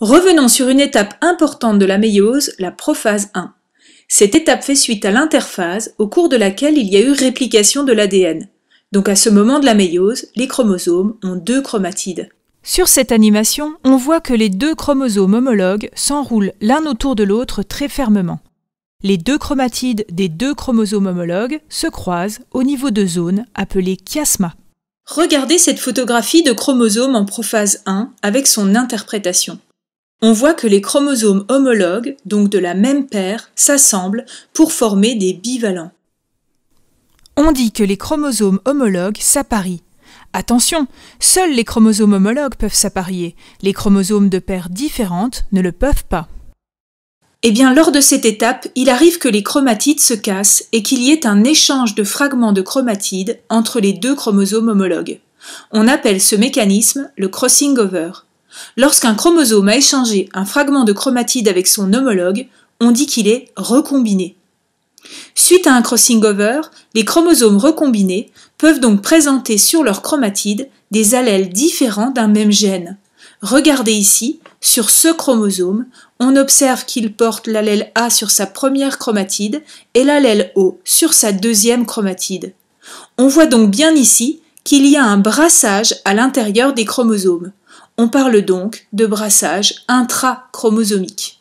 Revenons sur une étape importante de la méiose, la prophase 1. Cette étape fait suite à l'interphase au cours de laquelle il y a eu réplication de l'ADN. Donc à ce moment de la méiose, les chromosomes ont deux chromatides. Sur cette animation, on voit que les deux chromosomes homologues s'enroulent l'un autour de l'autre très fermement. Les deux chromatides des deux chromosomes homologues se croisent au niveau de zones appelées chiasma. Regardez cette photographie de chromosomes en prophase 1 avec son interprétation on voit que les chromosomes homologues, donc de la même paire, s'assemblent pour former des bivalents. On dit que les chromosomes homologues s'apparient. Attention, seuls les chromosomes homologues peuvent s'apparier, les chromosomes de paires différentes ne le peuvent pas. Eh bien, lors de cette étape, il arrive que les chromatides se cassent et qu'il y ait un échange de fragments de chromatides entre les deux chromosomes homologues. On appelle ce mécanisme le crossing over. Lorsqu'un chromosome a échangé un fragment de chromatide avec son homologue, on dit qu'il est recombiné. Suite à un crossing over, les chromosomes recombinés peuvent donc présenter sur leur chromatide des allèles différents d'un même gène. Regardez ici, sur ce chromosome, on observe qu'il porte l'allèle A sur sa première chromatide et l'allèle O sur sa deuxième chromatide. On voit donc bien ici qu'il y a un brassage à l'intérieur des chromosomes. On parle donc de brassage intrachromosomique.